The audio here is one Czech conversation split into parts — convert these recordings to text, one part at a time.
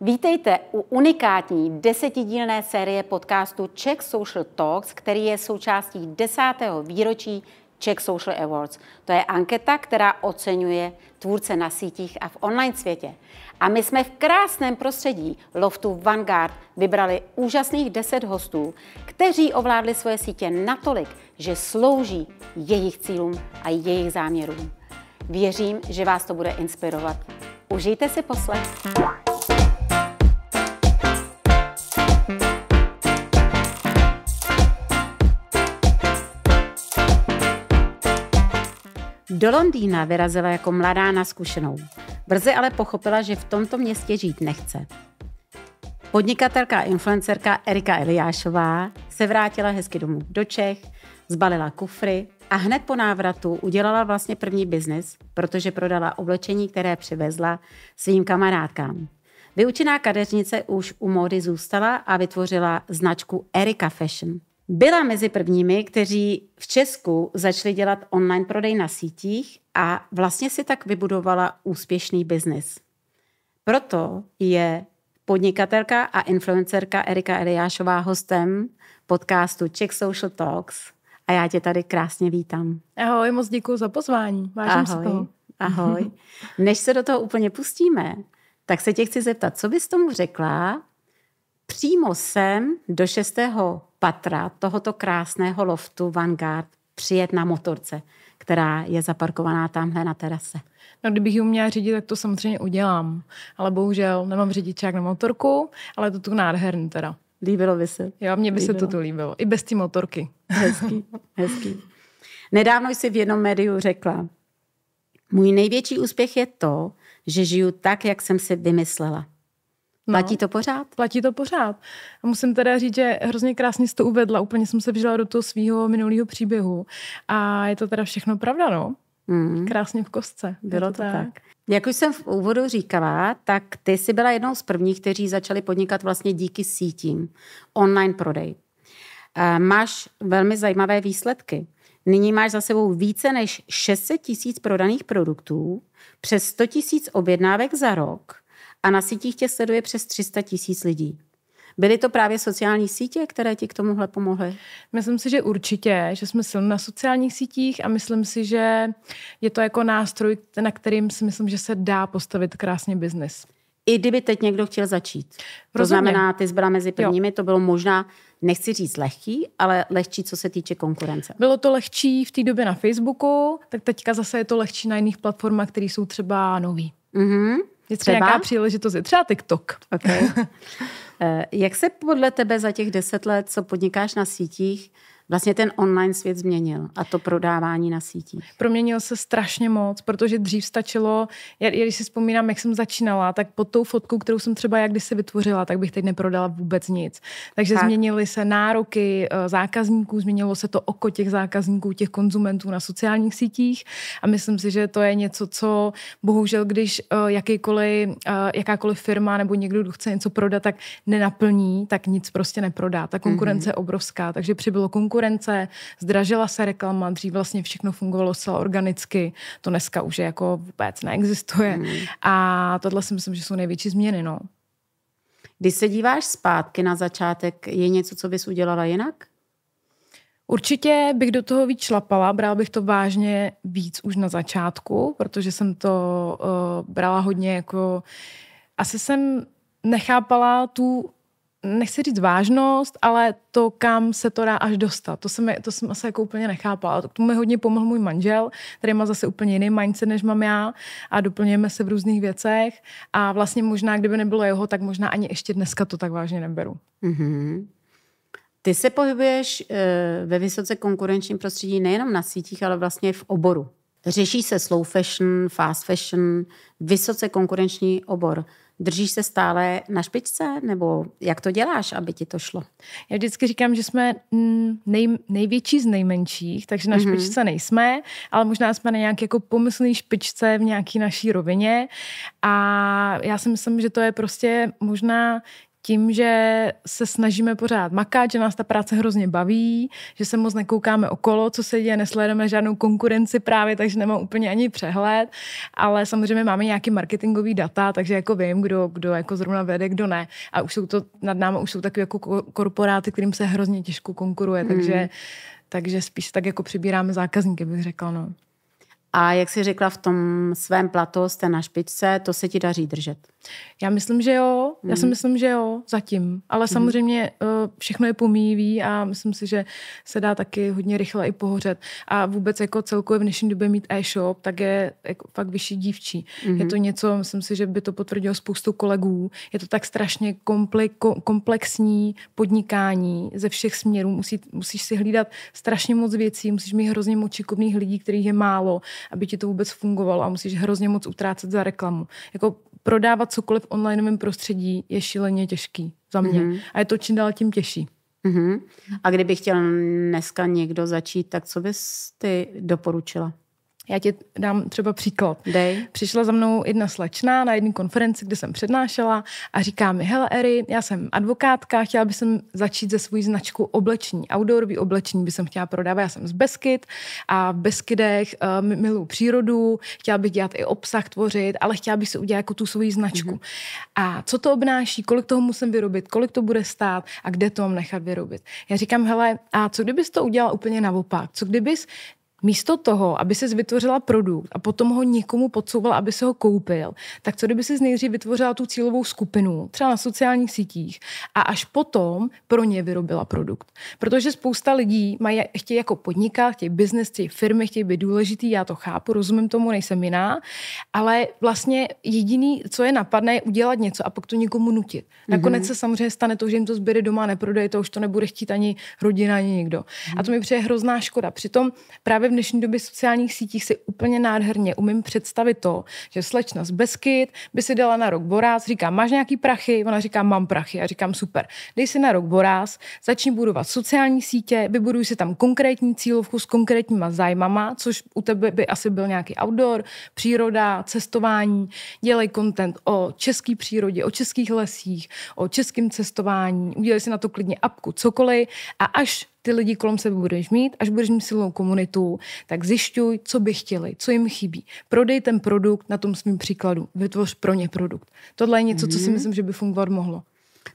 Vítejte u unikátní desetidílné série podcastu Czech Social Talks, který je součástí desátého výročí Czech Social Awards. To je anketa, která oceňuje tvůrce na sítích a v online světě. A my jsme v krásném prostředí loftu Vanguard vybrali úžasných deset hostů, kteří ovládli svoje sítě natolik, že slouží jejich cílům a jejich záměrům. Věřím, že vás to bude inspirovat. Užijte si poslech. Do Londýna vyrazila jako mladá na zkušenou. Brzy ale pochopila, že v tomto městě žít nechce. Podnikatelka a influencerka Erika Eliášová se vrátila hezky domů do Čech, zbalila kufry a hned po návratu udělala vlastně první biznis, protože prodala oblečení, které přivezla svým kamarádkám. Vyučená kadeřnice už u módy zůstala a vytvořila značku Erika Fashion – byla mezi prvními, kteří v Česku začali dělat online prodej na sítích a vlastně si tak vybudovala úspěšný biznis. Proto je podnikatelka a influencerka Erika Eliášová hostem podcastu Czech Social Talks a já tě tady krásně vítám. Ahoj, moc děkuji za pozvání, vážím ahoj, se toho. Ahoj. Než se do toho úplně pustíme, tak se tě chci zeptat, co bys tomu řekla? Přímo sem do 6 patra tohoto krásného loftu Vanguard přijet na motorce, která je zaparkovaná tamhle na terase. No, kdybych ji uměla řídit, tak to samozřejmě udělám. Ale bohužel nemám řidičák na motorku, ale to tu nádherný teda. Líbilo by se. Jo, mně by líbilo. se to tu líbilo. I bez té motorky. Hezký, hezký. Nedávno jsi v jednom médiu řekla, můj největší úspěch je to, že žiju tak, jak jsem si vymyslela. No, platí to pořád? Platí to pořád. A musím teda říct, že hrozně krásně jsi to uvedla. Úplně jsem se vžila do toho svého minulého příběhu. A je to teda všechno pravda, no. Mm. Krásně v kostce. Bylo to tak. tak. Jak už jsem v úvodu říkala, tak ty jsi byla jednou z prvních, kteří začali podnikat vlastně díky sítím, online prodej. Máš velmi zajímavé výsledky. Nyní máš za sebou více než 600 tisíc prodaných produktů, přes 100 tisíc objednávek za rok – a na sítích tě sleduje přes 300 tisíc lidí. Byly to právě sociální sítě, které ti k tomuhle pomohly? Myslím si, že určitě, že jsme silní na sociálních sítích a myslím si, že je to jako nástroj, na kterým si myslím, že se dá postavit krásně biznis. I kdyby teď někdo chtěl začít. Rozumím. To znamená, ty zbra mezi prvními, jo. to bylo možná, nechci říct lehký, ale lehčí, co se týče konkurence. Bylo to lehčí v té době na Facebooku, tak teďka zase je to lehčí na jiných platformách, které jsou třeba nový. Mm-hmm. Třeba třeba? nějaká příležitost je třeba TikTok. Okay. Eh, jak se podle tebe za těch deset let, co podnikáš na sítích, vlastně ten online svět změnil a to prodávání na sítích? Proměnil se strašně moc, protože dřív stačilo, já, já když si vzpomínám, jak jsem začínala, tak pod tou fotkou, kterou jsem třeba jak kdysi vytvořila, tak bych teď neprodala vůbec nic. Takže tak. změnily se nároky eh, zákazníků, změnilo se to oko těch zákazníků, těch konzumentů na sociálních sítích a myslím si, že to je něco, co bohužel, když eh, jakýkoliv, eh, jakákoliv firma nebo někdo, chce něco prodat, tak nenaplní, tak nic prostě neprodá. Ta konkurence mm-hmm. je obrovská, takže přibylo konkurence konkurence, zdražila se reklama, dřív vlastně všechno fungovalo zcela organicky, to dneska už je jako vůbec neexistuje. Hmm. A tohle si myslím, že jsou největší změny, no. Když se díváš zpátky na začátek, je něco, co bys udělala jinak? Určitě bych do toho víc šlapala, brala bych to vážně víc už na začátku, protože jsem to uh, brala hodně jako... Asi jsem nechápala tu nechci říct vážnost, ale to, kam se to dá až dostat. To jsem, to jsem asi jako úplně nechápala. K tomu mi hodně pomohl můj manžel, který má zase úplně jiný mindset, než mám já a doplňujeme se v různých věcech a vlastně možná, kdyby nebylo jeho, tak možná ani ještě dneska to tak vážně neberu. Mm-hmm. Ty se pohybuješ e, ve vysoce konkurenčním prostředí nejenom na sítích, ale vlastně v oboru. Řeší se slow fashion, fast fashion, vysoce konkurenční obor. Držíš se stále na špičce, nebo jak to děláš, aby ti to šlo? Já vždycky říkám, že jsme mm, nej, největší z nejmenších, takže na mm-hmm. špičce nejsme, ale možná jsme na nějaké jako pomyslné špičce v nějaké naší rovině. A já si myslím, že to je prostě možná tím, že se snažíme pořád makat, že nás ta práce hrozně baví, že se moc nekoukáme okolo, co se děje, nesledujeme žádnou konkurenci právě, takže nemám úplně ani přehled, ale samozřejmě máme nějaký marketingový data, takže jako vím, kdo, kdo jako zrovna vede, kdo ne. A už jsou to nad námi už jsou takové jako korporáty, kterým se hrozně těžko konkuruje, takže, hmm. takže spíš tak jako přibíráme zákazníky, bych řekla. No. A jak jsi řekla, v tom svém plato jste na špičce, to se ti daří držet? Já myslím, že jo. Já si mhm. myslím, že jo, zatím. Ale mhm. samozřejmě eh, všechno je pomývý a myslím si, že se dá taky hodně rychle i pohořet. A vůbec jako celkově v dnešní době mít e-shop, tak je jako fakt vyšší dívčí. Mm. Je mhm. to něco, myslím si, že by to potvrdilo spoustu kolegů. Je to tak strašně komple- komplexní podnikání ze všech směrů. Musí, musíš si hlídat strašně moc věcí, musíš mít hrozně moc šikovných lidí, kterých je málo aby ti to vůbec fungovalo a musíš hrozně moc utrácet za reklamu. Jako prodávat cokoliv v onlineovém prostředí je šíleně těžký za mě. Mm-hmm. A je to čím dál tím těžší. Mm-hmm. A kdyby chtěl dneska někdo začít, tak co bys ty doporučila? Já ti dám třeba příklad. Dej. Přišla za mnou jedna slečna na jedné konferenci, kde jsem přednášela a říká mi, hele Eri, já jsem advokátka, chtěla bych jsem začít ze svou značku oblečení, outdoorový oblečení by jsem chtěla prodávat. Já jsem z Beskyt a v Beskydech uh, eh, miluju přírodu, chtěla bych dělat i obsah, tvořit, ale chtěla bych si udělat jako tu svoji značku. Mm-hmm. A co to obnáší, kolik toho musím vyrobit, kolik to bude stát a kde to mám nechat vyrobit. Já říkám, hele, a co kdybys to udělala úplně naopak? Co kdybys Místo toho, aby se vytvořila produkt a potom ho někomu podsouval, aby se ho koupil, tak co kdyby si nejdřív vytvořila tu cílovou skupinu, třeba na sociálních sítích, a až potom pro ně vyrobila produkt. Protože spousta lidí mají, chtějí jako podnikat, chtějí biznes, chtějí firmy, chtějí být důležitý, já to chápu, rozumím tomu, nejsem jiná, ale vlastně jediný, co je napadne, je udělat něco a pak to někomu nutit. Mhm. Nakonec mm-hmm. se samozřejmě stane to, že jim to zbyde doma a neprodají to, už to nebude chtít ani rodina, ani nikdo. Mm-hmm. A to mi přeje hrozná škoda. Přitom právě v dnešní době sociálních sítích si úplně nádherně umím představit to, že slečna z Beskyt by si dala na rok boráz, říká, máš nějaký prachy? Ona říká, mám prachy. Já říkám, super. Dej si na rok boráz, začni budovat sociální sítě, vybuduj si tam konkrétní cílovku s konkrétníma zájmama, což u tebe by asi byl nějaký outdoor, příroda, cestování. Dělej content o české přírodě, o českých lesích, o českém cestování. Udělej si na to klidně apku, cokoliv. A až ty lidi kolem sebe budeš mít, až budeš mít silnou komunitu, tak zjišťuj, co by chtěli, co jim chybí. Prodej ten produkt na tom svým příkladu, vytvoř pro ně produkt. Tohle je něco, mm-hmm. co si mhm. myslím, že by fungovat mohlo.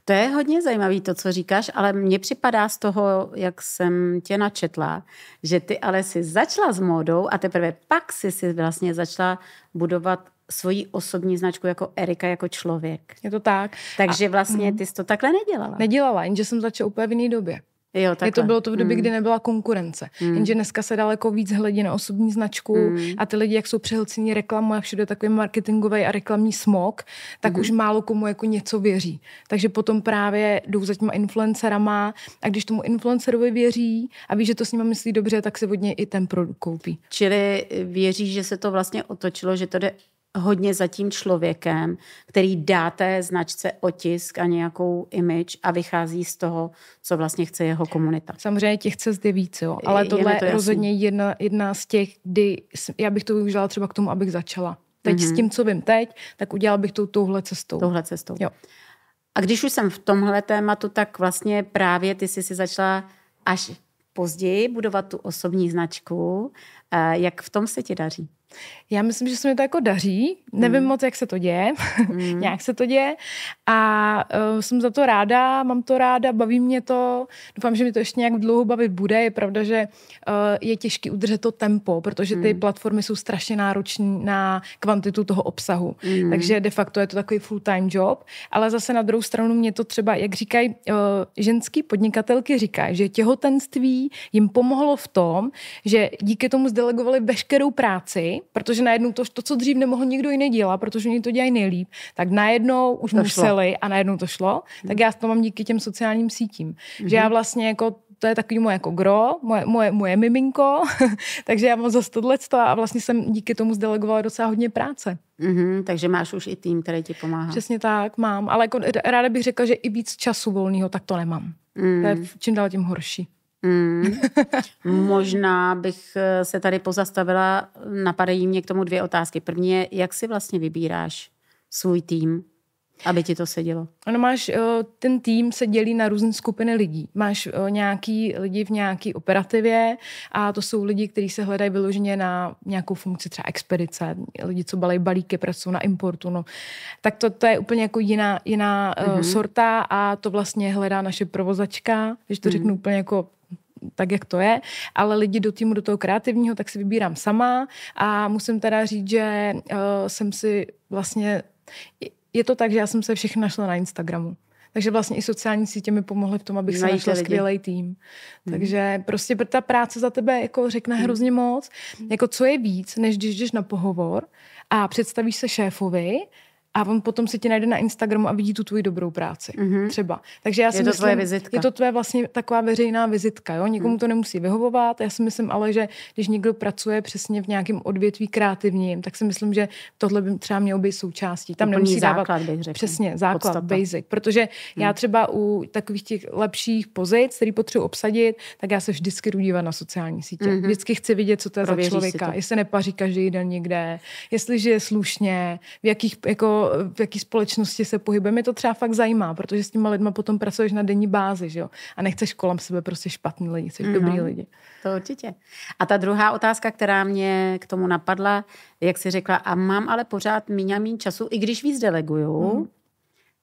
To je hodně zajímavé to, co říkáš, ale mně připadá z toho, jak jsem tě načetla, že ty ale si začala s módou a teprve pak si si vlastně začala budovat svoji osobní značku jako Erika, jako člověk. Je to tak. Takže vlastně mhm. ty jsi to takhle nedělala. Nedělala, jenže jsem začala úplně v jiný době. Jo, takhle. Je to bylo to v době, mm. kdy hmm. nebyla konkurence. Mm. Jenže dneska se daleko víc hledí na osobní značku mm. a ty lidi, jak jsou přehlcení reklamou a všude takový marketingový a reklamní smog, tak mm. už hmm. málo komu jako něco věří. Takže potom právě jdou za těma influencerama a když tomu influencerovi věří a ví, že to s nima myslí dobře, tak se od něj i ten produkt koupí. Čili věří, že se to vlastně otočilo, že to jde hodně za tím člověkem, který dá té značce otisk a nějakou image a vychází z toho, co vlastně chce jeho komunita. Samozřejmě těch cest je víc, jo, ale tohle je to rozhodně jedna, jedna z těch, kdy já bych to využila třeba k tomu, abych začala. Teď mm-hmm. s mhm. tím, co vím teď, tak udělal bych to touhle cestou. Touhle cestou. Jo. A když už jsem v tomhle tématu, tak vlastně právě ty jsi si začala až později budovat tu osobní značku Eh, jak v tom se ti daří? Já myslím, že se mi to jako daří. Mm. Nevím hmm. moc, jak se to děje. Mm. Nějak se to děje. A uh, jsem za to ráda, mám to ráda, baví mě to. Doufám, že mi to ještě nějak dlouho bavit bude. Je pravda, že uh, je těžký udržet to tempo, protože ty mm. platformy jsou strašně náročné na kvantitu toho obsahu. Mm. Takže de facto je to takový full-time job. Ale zase na druhou stranu mě to třeba, jak říkají uh, ženský podnikatelky, říkají, že těhotenství jim pomohlo v tom, že díky tomu zde delegovali veškerou práci, protože najednou to, to co dřív nemohl nikdo jiný dělat, protože oni to dělají nejlíp, tak najednou už to museli šlo. a najednou to šlo, Hmm. tak já to mám díky těm sociálním sítím. hmm Že já mhm. vlastně jako to je takový moje jako gro, moje, moje, moje miminko, takže já mám za tohleto a vlastně jsem díky tomu zdelegovala docela hodně práce. Mm-hmm, takže máš už i tým, který ti pomáhá. Přesně tak, mám, ale jako ráda bych řekla, že i víc času volného tak to nemám. Mm. To je čím dál tím horší. Hmm. Možná bych eh, se tady pozastavila, napadají mě k tomu dvě otázky. První je, jak si vlastně vybíráš svůj tým, aby ti to sedělo? Ano, máš, eh, ten tým se dělí na různé skupiny lidí. Máš eh, nějaký lidi v nějaké operativě a to jsou lidi, kteří se hledají vyloženě na nějakou funkci, třeba expedice, lidi, co balí balíky, pracují na importu. No. Tak to, to je úplně jako jiná, jiná mm-hmm. sorta a to vlastně hledá naše provozačka, když to mm-hmm. řeknu úplně jako tak, jak to je, ale lidi do týmu, do toho kreativního, tak si vybírám sama a musím teda říct, že uh, jsem si vlastně, je to tak, že já jsem se všechny našla na Instagramu. Takže vlastně i sociální sítě mi pomohly v tom, abych se našla skvělý tým. Hmm. Takže prostě ta práce za tebe jako řekne hmm. hrozně moc. Mhm. Jako co je víc, než když jdeš na pohovor a představíš se šéfovi a on potom si tě najde na Instagramu a vidí tu tvoji dobrou práci. Mm-hmm. Třeba. Takže já si je to myslím, vizitka. je to tvoje vlastně taková veřejná vizitka. Jo? Nikomu mm. to nemusí vyhovovat. Já si myslím ale, že když někdo pracuje přesně v nějakém odvětví kreativním, tak si myslím, že tohle by třeba mělo být součástí. Tam nemusí základ, dávat bych řekl. přesně základ, Podstata. basic. Protože mm. já hmm. třeba u takových těch lepších pozic, který potřebuji obsadit, tak já se vždycky rudívám na sociální sítě. Mm-hmm. Vždycky chci vidět, co to je Prověří za člověka. Jestli nepaří každý den někde, jestliže je slušně, v jakých jako v jaký společnosti se pohybujeme, mě to třeba fakt zajímá, protože s těma lidma potom pracuješ na denní bázi, že jo? A nechceš kolem sebe prostě špatný lidi, chceš mm-hmm. dobrý lidi. To určitě. A ta druhá otázka, která mě k tomu napadla, jak jsi řekla, a mám ale pořád míň a míň času, i když víc deleguju, mm-hmm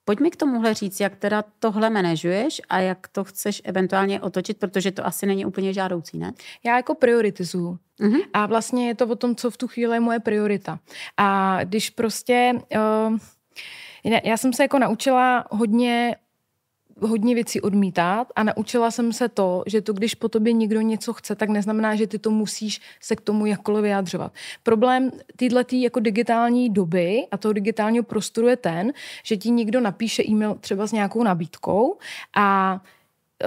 Pojď mi k tomuhle říct, jak teda tohle manažuješ a jak to chceš eventuálně otočit, protože to asi není úplně žádoucí, ne? Já jako prioritizuju. Mm-hmm. A vlastně je to o tom, co v tu chvíli je moje priorita. A když prostě... Uh, já jsem se jako naučila hodně hodně věcí odmítat a naučila jsem se to, že to, když po tobě někdo něco chce, tak neznamená, že ty to musíš se k tomu jakkoliv vyjadřovat. Problém téhle jako digitální doby a toho digitálního prostoru je ten, že ti někdo napíše e-mail třeba s nějakou nabídkou a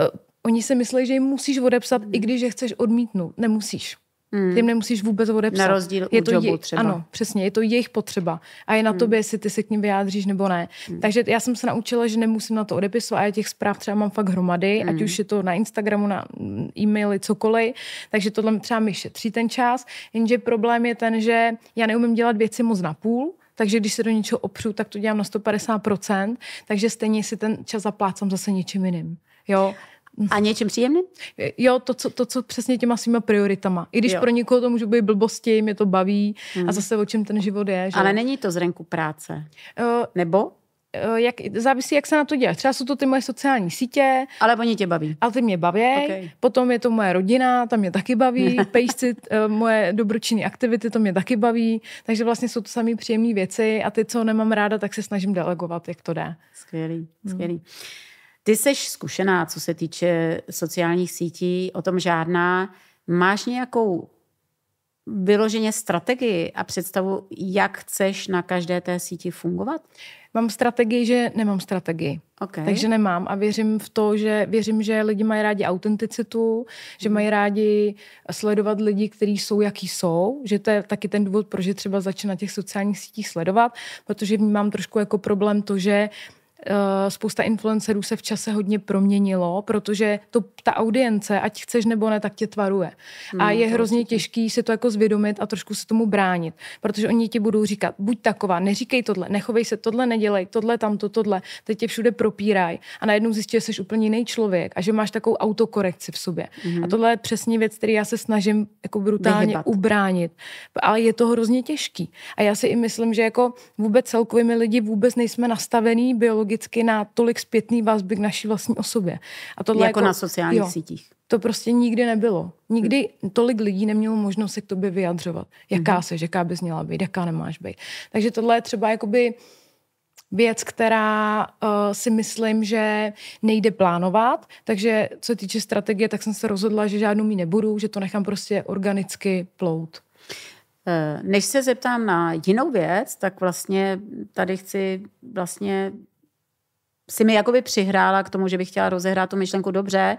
uh, oni si myslí, že jim musíš odepsat, hmm. i když je chceš odmítnout. Nemusíš. Hmm. Ty jim nemusíš vůbec odepsat. Na rozdíl je to jobu je, třeba. Ano, přesně, je to jejich potřeba. A je na hmm. tobě, jestli ty se k ním vyjádříš nebo ne. Hmm. Takže já jsem se naučila, že nemusím na to odepisovat a já těch zpráv třeba mám fakt hromady, hmm. ať už je to na Instagramu, na mm, e-maily, cokoliv. Takže tohle třeba mi šetří ten čas. Jenže problém je ten, že já neumím dělat věci moc na půl, takže když se do něčeho opřu, tak to dělám na 150%, takže stejně si ten čas zaplácám zase něčím jiným. Jo? A něčím příjemným? Eh, jo, to co, to, co přesně těma svýma prioritama. I když jo. pro někoho to může být blbosti, mě to baví hmm. a mhm. zase o čem ten život je. Že? Ale není to zrenku práce. Uh, Nebo? Eh, jak, závisí, jak se na to děje. Třeba jsou to ty moje sociální sítě. Ale oni tě baví. Ale ty mě baví. Okay. Potom je to moje rodina, tam mě taky baví. Pejsci, moje dobročinné aktivity, to mě taky baví. Takže vlastně jsou to samé příjemné věci a ty, co nemám ráda, tak se snažím delegovat, jak to jde. Skvělý, hmm. skvělý. Hmm. Ty seš zkušená, co se týče sociálních sítí, o tom žádná. Máš nějakou vyloženě strategii a představu, jak chceš na každé té síti fungovat? Mám strategii, že nemám strategii. Okay. Takže nemám a věřím v to, že věřím, že lidi mají rádi autenticitu, že mhm. mají rádi sledovat lidi, kteří jsou, jaký jsou, že to je taky ten důvod, proč je třeba začít na těch sociálních sítích sledovat, protože vnímám trošku jako problém to, že Eh, spousta influencerů se v čase hodně proměnilo, protože to, ta audience, ať chceš nebo ne, tak tě tvaruje. A hmm, je hrozně těžký si to jako zvědomit a trošku se tomu bránit, protože oni ti budou říkat, buď taková, neříkej tohle, nechovej se, tohle nedělej, tohle, tamto, tohle, teď tě všude propíraj a najednou zjistíš, že jsi úplně jiný člověk a že máš takovou autokorekci v sobě. hmm A tohle je přesně věc, který já se snažím jako brutálně Vyhybat. ubránit, ale je to hrozně těžký. A já si i myslím, že jako vůbec celkově my lidi vůbec nejsme nastavený biologicky logicky na tolik zpětný vazby k naší vlastní osobě. A tohle jako, jako na sociálních jo, sítích. To prostě nikdy nebylo. Nikdy hmm. tolik lidí nemělo možnost se k tobě vyjadřovat. Jaká hmm. se, jaká bys měla být, jaká nemáš být. Takže tohle je třeba jakoby věc, která uh, si myslím, že nejde plánovat, takže co týče strategie, tak jsem se rozhodla, že žádnou mi nebudu, že to nechám prostě organicky plout. Eh, než se zeptám na jinou věc, tak vlastně tady chci vlastně si mi jakoby přihrála k tomu, že bych chtěla rozehrát tu myšlenku dobře.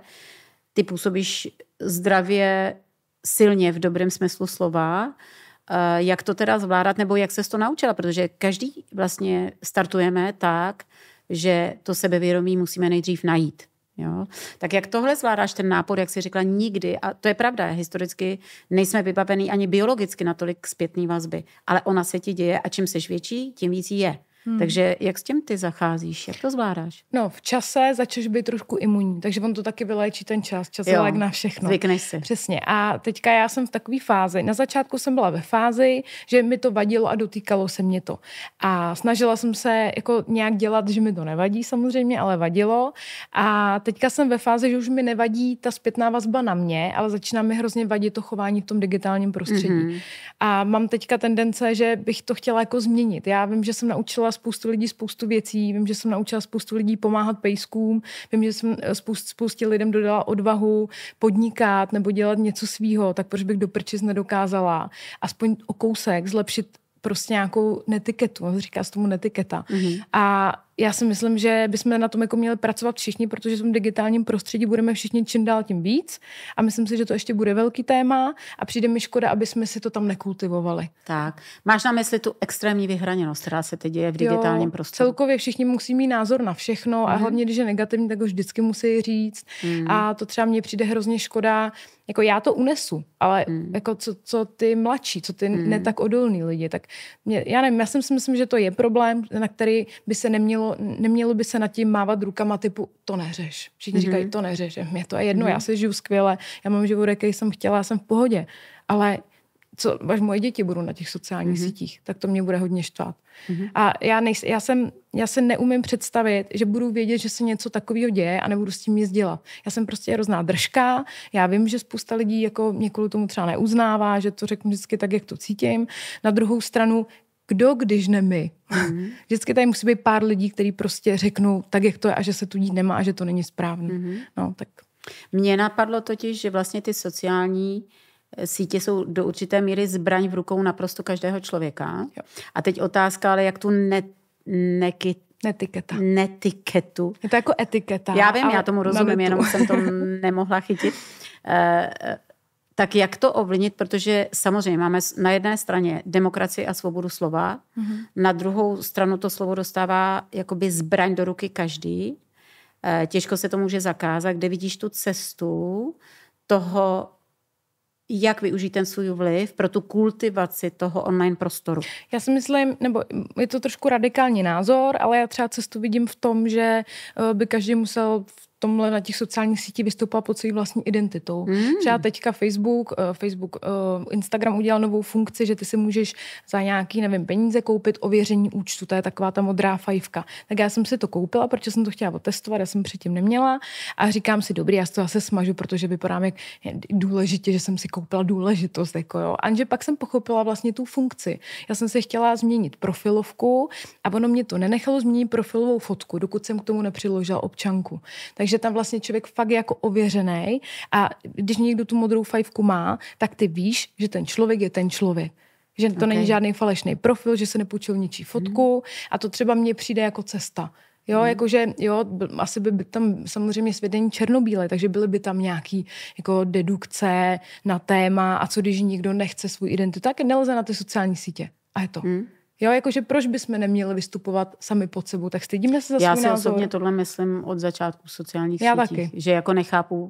Ty působíš zdravě, silně v dobrém smyslu slova. Eh, jak to teda zvládat, nebo jak se to naučila? Protože každý vlastně startujeme tak, že to sebevědomí musíme nejdřív najít. Jo? Tak jak tohle zvládáš ten nápor, jak jsi řekla, nikdy, a to je pravda, historicky nejsme vybavení ani biologicky na tolik zpětný vazby, ale ona se ti děje a čím seš větší, tím víc je. Hmm. Takže jak s tím ty zacházíš? Jak to zvládáš? No, v čase začneš být trošku imunní, takže on to taky vyléčí ten čas. Čas je na všechno. Zvykneš si. Přesně. A teďka já jsem v takové fázi. Na začátku jsem byla ve fázi, že mi to vadilo a dotýkalo se mě to. A snažila jsem se jako nějak dělat, že mi to nevadí samozřejmě, ale vadilo. A teďka jsem ve fázi, že už mi nevadí ta zpětná vazba na mě, ale začíná mi hrozně vadit to chování v tom digitálním prostředí. Mm-hmm. A mám teďka tendence, že bych to chtěla jako změnit. Já vím, že jsem naučila spoustu lidí spoustu věcí, vím, že jsem naučila spoustu lidí pomáhat pejskům, vím, že jsem eh, spoust, spoustě lidem dodala odvahu podnikat nebo dělat něco svýho, tak proč bych do prčic nedokázala aspoň o kousek zlepšit prostě nějakou netiketu, říká se tomu netiketa. Mm-hmm. A já si myslím, že bychom na tom jako měli pracovat všichni, protože v tom digitálním prostředí budeme všichni čím dál tím víc a myslím si, že to ještě bude velký téma a přijde mi škoda, aby jsme si to tam nekultivovali. Tak. Máš na mysli tu extrémní vyhraněnost, která se teď děje v digitálním jo, prostředí? Celkově všichni musí mít názor na všechno mm. a mhm. hlavně, když je negativní, tak ho vždycky musí říct mm. a to třeba mně přijde hrozně škoda. Jako já to unesu, ale mm. jako co, co ty mladší, co ty mm. netak odolní lidi, tak mě, já nevím, já si myslím, že to je problém, na který by se nemělo nemělo, nemělo by se nad tím mávat rukama typu to neřeš. Všichni mm-hmm. říkají, to neřeš. Mě to je jedno, mm-hmm. já se žiju skvěle, já mám život, jaký jsem chtěla, já jsem v pohodě. Ale co, až moje děti budou na těch sociálních mm-hmm. sítích, tak to mě bude hodně štvát. Mm-hmm. A já, nej, já, jsem, já se neumím představit, že budu vědět, že se něco takového děje a nebudu s tím nic dělat. Já jsem prostě hrozná držka, já vím, že spousta lidí jako někoho tomu třeba neuznává, že to řeknu vždycky tak, jak to cítím. Na druhou stranu kdo, když ne my. Mm-hmm. Vždycky tady musí být pár lidí, kteří prostě řeknou tak, jak to je a že se tu dít nemá a že to není správné. Mm-hmm. No, tak. Mně napadlo totiž, že vlastně ty sociální eh, sítě jsou do určité míry zbraň v rukou naprosto každého člověka. Jo. A teď otázka, ale jak tu ne, neky, Netiketa. Netiketu. Je to jako etiketa. Já vím, já tomu rozumím, jenom jsem to nemohla chytit. Uh, tak jak to ovlivnit? Protože samozřejmě máme na jedné straně demokracii a svobodu slova, mm-hmm. na druhou stranu to slovo dostává jakoby zbraň do ruky každý. Eh, těžko se to může zakázat. Kde vidíš tu cestu toho, jak využít ten svůj vliv pro tu kultivaci toho online prostoru? Já si myslím, nebo je to trošku radikální názor, ale já třeba cestu vidím v tom, že eh, by každý musel v tomhle na těch sociálních sítích vystoupila pod svojí vlastní identitou. Mm. Třeba teďka Facebook, eh, Facebook, eh, Instagram udělal novou funkci, že ty si můžeš za nějaký, nevím, peníze koupit ověření účtu, to je taková ta modrá fajfka. Tak já jsem si to koupila, protože jsem to chtěla otestovat, já jsem předtím neměla a říkám si, dobrý, já si to zase smažu, protože vypadám jak důležitě, že jsem si koupila důležitost. Jako jo. Anže pak jsem pochopila vlastně tu funkci. Já jsem si chtěla změnit profilovku a ono mě to nenechalo změnit profilovou fotku, dokud jsem k tomu nepřiložila občanku. Takže že tam vlastně člověk fakt je jako ověřený a když někdo tu modrou fajfku má, tak ty víš, že ten člověk je ten člověk. Že to okay. není žádný falešný profil, že se nepůjčil ničí mhm. fotku hmm. a to třeba mně přijde jako cesta. Jo, hmm. jakože, jo, asi by tam samozřejmě svět černobílé, takže byly by tam nějaký jako dedukce na téma a co když nikdo nechce svůj identitu, tak nelze na ty sociální sítě. A je to. Hmm. Jo, jakože proč bychom neměli vystupovat sami pod sebou, tak stydíme se za Já si osobně tohle myslím od začátku sociálních Já sítích, taky. že jako nechápu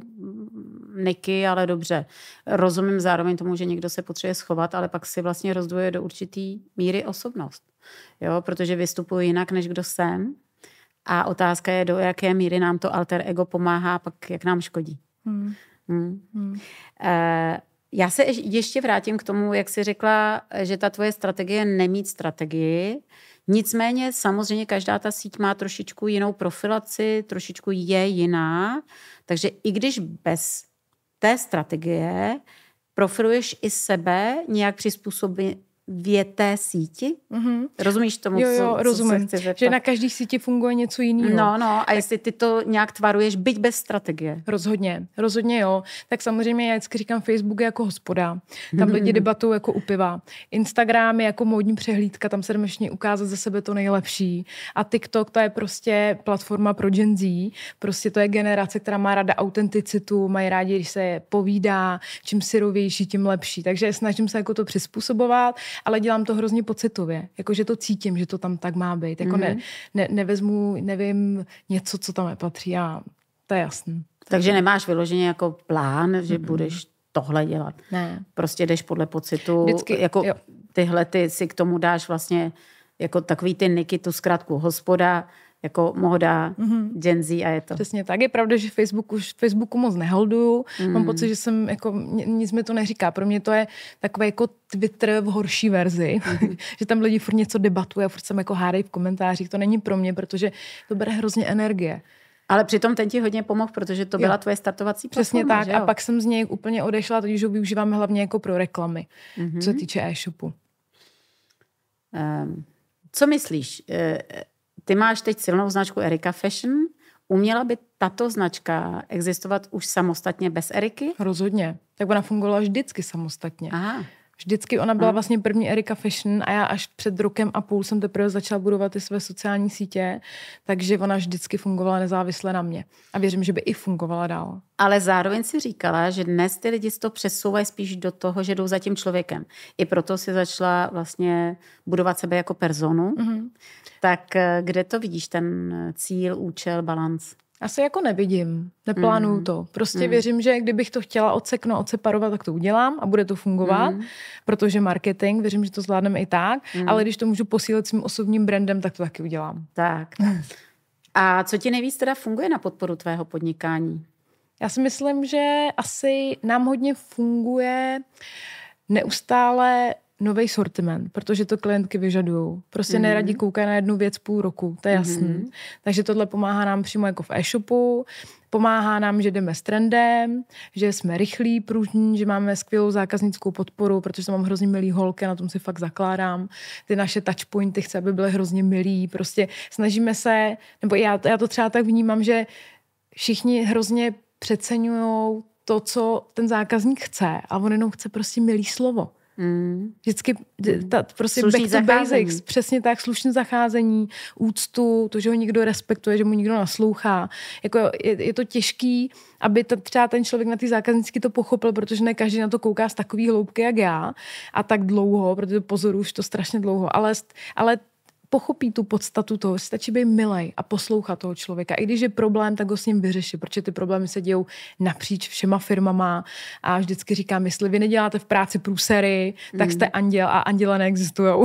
neky, ale dobře. Rozumím zároveň tomu, že někdo se potřebuje schovat, ale pak si vlastně rozdvoje do určitý míry osobnost. Jo, protože vystupuji jinak, než kdo jsem. A otázka je, do jaké míry nám to alter ego pomáhá, pak jak nám škodí. Hmm. Hmm. Hmm. E, já se ještě vrátím k tomu, jak jsi řekla, že ta tvoje strategie nemít strategii. Nicméně samozřejmě každá ta síť má trošičku jinou profilaci, trošičku je jiná, takže i když bez té strategie profiluješ i sebe nějak přizpůsobi, věté síti? Mm-hmm. Rozumíš tomu, jo, jo, co, rozumím. co chci Že na každý síti funguje něco jiného. No, no, a tak... jestli ty to nějak tvaruješ, byť bez strategie. Rozhodně, rozhodně jo. Tak samozřejmě já vždycky říkám, Facebook je jako hospoda. Tam mm-hmm. lidi debatují jako piva. Instagram je jako módní přehlídka, tam se dnešní ukázat ze sebe to nejlepší. A TikTok to je prostě platforma pro Gen Z. Prostě to je generace, která má ráda autenticitu, mají rádi, když se povídá, čím syrovější, tím lepší. Takže snažím se jako to přizpůsobovat ale dělám to hrozně pocitově. Jakože to cítím, že to tam tak má být. Jako mm-hmm. ne, mhm. ne, nevezmu, nevím, něco, co tam nepatří a to je jasný. Takže Takže nemáš vyloženě jako plán, že mm-hmm. budeš tohle dělat. Ne. Prostě jdeš podle pocitu. Vždycky, jako jo. tyhle ty si k tomu dáš vlastně jako takový ty niky, tu zkrátku hospoda, jako móda mm-hmm. Gen Z a je to. Přesně tak. Je pravda, že Facebook už Facebooku moc neholduju. Mm. Mám mhm. pocit, že jsem jako, nic mi to neříká. Pro mě to je takové jako Twitter v horší verzi, mm-hmm. že tam lidi furt něco debatuje, furt jsem jako hádají v komentářích. To není pro mě, protože to bere hrozně energie. Ale přitom ten ti hodně pomohl, protože to byla jo. tvoje startovací platforma. Přesně tak. Že jo? A pak jsem z něj úplně odešla, totiž ho využívám hlavně jako pro reklamy, mm-hmm. co se mhm. týče e-shopu. Um, co myslíš? E- ty máš teď silnou značku Erika Fashion. Uměla by tato značka existovat už samostatně bez Eriky? Rozhodně. Tak ona fungovala vždycky samostatně. Aha. Vždycky ona byla mhm. vlastně první Erika Fashion a já až před rokem a půl jsem teprve začala budovat ty své sociální sítě, takže ona vždycky fungovala nezávisle na mě. A věřím, že by i fungovala dál. Ale zároveň si říkala, že dnes ty lidi to přesouvají spíš do toho, že jdou za tím člověkem. I proto si začala vlastně budovat sebe jako personu. Mm-hmm. Tak eh, kde to vidíš, ten eh, cíl, účel, balans? Asi jako nevidím, neplánuju mm. to. Prostě mm. věřím, že kdybych to chtěla odseknout, odseparovat, tak to udělám a bude to fungovat, mm. protože marketing, věřím, že to zvládneme i tak, mm. ale když to můžu posílit svým osobním brandem, tak to taky udělám. Tak. A co ti nejvíc teda funguje na podporu tvého podnikání? Já si myslím, že asi nám hodně funguje neustále nový sortiment, protože to klientky vyžadují. Prostě mm neradí koukají na jednu věc půl roku, to je jasný. mm Takže tohle pomáhá nám přímo jako v e-shopu, pomáhá nám, že jdeme s trendem, že jsme rychlí, pružní, že máme skvělou zákaznickou podporu, protože tam mám hrozně milý holky, na tom si fakt zakládám. Ty naše touchpointy chce, aby byly hrozně milý. Prostě snažíme se, nebo já, já to třeba tak vnímám, že všichni hrozně přeceňují to, co ten zákazník chce a on jenom chce prostě milý slovo. Mm. Vždycky mm. ta, prostě slušný back to zacházení. basics, přesně tak, slušné zacházení, úctu, to, že ho někdo respektuje, že mu někdo naslouchá. Jako je, je to těžký, aby ta, třeba ten člověk na ty zákazníky to pochopil, protože ne každý na to kouká z takové hloubky, jak já a tak dlouho, protože pozoruju už to strašně dlouho, ale, ale pochopí tu podstatu toho, stačí být milej a poslouchat toho člověka. I když je problém, tak ho s ním vyřeši, protože ty problémy se dějou napříč všema firmama a vždycky říkám, jestli vy neděláte v práci průsery, tak mm. jste anděl a anděla neexistují.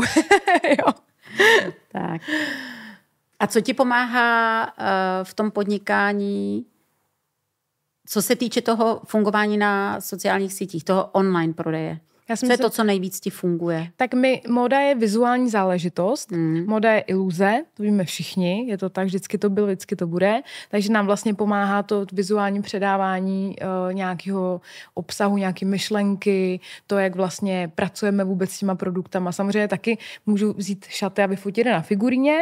jo. Tak. A co ti pomáhá uh, v tom podnikání, co se týče toho fungování na sociálních sítích, toho online prodeje? Já co myslím, je to, co nejvíc ti funguje? Tak my, moda je vizuální záležitost, mm. moda je iluze, to víme všichni, je to tak, vždycky to bylo, vždycky to bude, takže nám vlastně pomáhá to vizuální předávání uh, nějakého obsahu, nějaké myšlenky, to, jak vlastně pracujeme vůbec s těma produktama. Samozřejmě taky můžu vzít šaty a vyfotit na figuríně,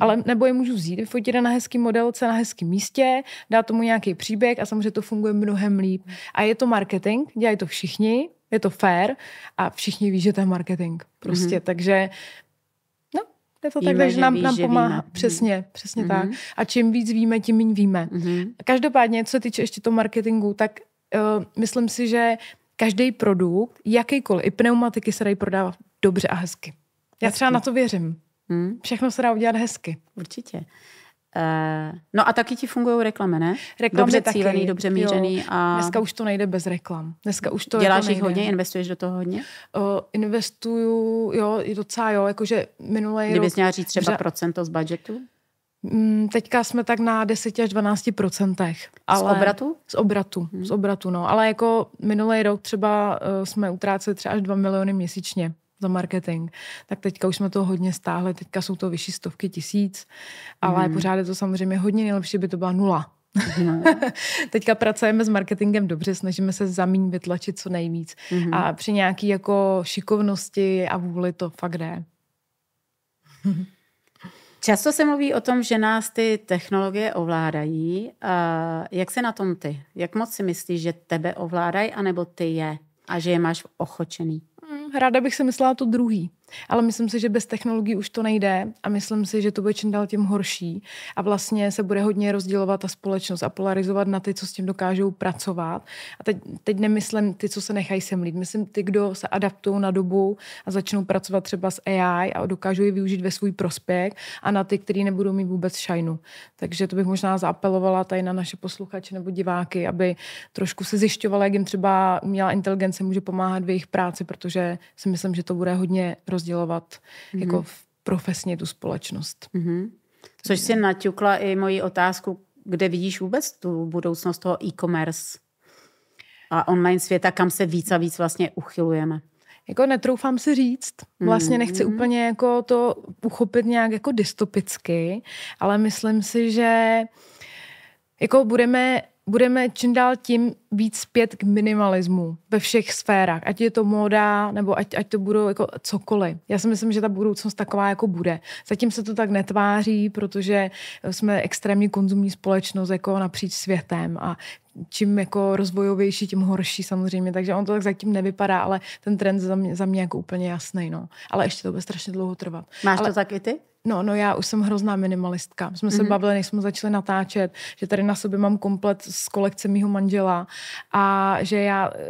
ale nebo je můžu vzít, vyfotit na hezký modelce, na hezkém místě, dá tomu nějaký příběh a samozřejmě to funguje mnohem líp. A je to marketing, dělají to všichni, je to fair a všichni ví, že to je marketing. Prostě, mm-hmm. takže no, je to víme, tak, že nám, ví, nám pomáhá. Že Přesně, mhm. přesně mm-hmm. tak. Mhm. A čím víc víme, tím méně víme. Mm-hmm. Každopádně, co se týče ještě toho marketingu, tak uh, myslím si, že každý produkt, jakýkoliv, i pneumatiky se dají prodávat dobře a hezky. Já třeba na to věřím. Hmm? Všechno se dá udělat hezky. Určitě. Uh, no a taky ti fungují reklamy, ne? Reklamy dobře taky. cílený, dobře mířený. Jo. A... Dneska už to nejde bez reklam. Dneska už to Děláš jako jich hodně? Investuješ do toho hodně? Uh, investuju, jo, docela jo. Jakože minulý rok... rok... měla říct třeba vře... procento z budgetu? Mm, teďka jsme tak na 10 až 12 procentech. Ale... Z obratu? Z obratu, hmm. z obratu, no. Ale jako minulý rok třeba uh, jsme utráceli třeba až 2 miliony měsíčně za marketing, tak teďka už jsme to hodně stáhli, teďka jsou to vyšší stovky tisíc, ale mm. pořád je to samozřejmě hodně nejlepší, by to byla nula. No. Teďka pracujeme s marketingem dobře, snažíme se za míň vytlačit co nejvíc. Mm-hmm. A při nějaký jako šikovnosti a vůli to fakt jde. Často se mluví o tom, že nás ty technologie ovládají. A jak se na tom ty? Jak moc si myslíš, že tebe ovládají, anebo ty je? A že je máš ochočený? ráda bych se myslela to druhý. Ale myslím si, že bez technologií už to nejde a myslím si, že to bude čím dál tím horší a vlastně se bude hodně rozdělovat ta společnost a polarizovat na ty, co s tím dokážou pracovat. A teď, teď nemyslím ty, co se nechají sem lít. myslím ty, kdo se adaptují na dobu a začnou pracovat třeba s AI a dokážou ji využít ve svůj prospěch a na ty, kteří nebudou mít vůbec šajnu. Takže to bych možná zaapelovala tady na naše posluchače nebo diváky, aby trošku se zjišťovala, jak jim třeba umělá inteligence může pomáhat v jejich práci, protože si myslím, že to bude hodně roz rozdělovat mm-hmm. jako v profesně tu společnost. Mm-hmm. Což si naťukla i moji otázku, kde vidíš vůbec tu budoucnost toho e-commerce a online světa, kam se víc a víc vlastně uchylujeme? Jako netroufám si říct, mhm. vlastně nechci mm-hmm. úplně jako to uchopit nějak jako dystopicky, ale myslím si, že jako budeme budeme čím dál tím víc zpět k minimalismu ve všech sférách, ať je to móda, nebo ať, ať to budou jako cokoliv. Já si myslím, že ta budoucnost taková jako bude. Zatím se to tak netváří, protože jsme extrémně konzumní společnost jako napříč světem a čím jako rozvojovější, tím horší samozřejmě, takže on to tak zatím nevypadá, ale ten trend za mě, za mě jako úplně jasný, no. Ale ještě to bude strašně dlouho trvat. Máš ale, to tak i ty? No, no já už jsem hrozná minimalistka. Jsme mm-hmm. se mhm. bavili, než jsme začali natáčet, že tady na sobě mám komplet z kolekce mýho manžela a že já eh,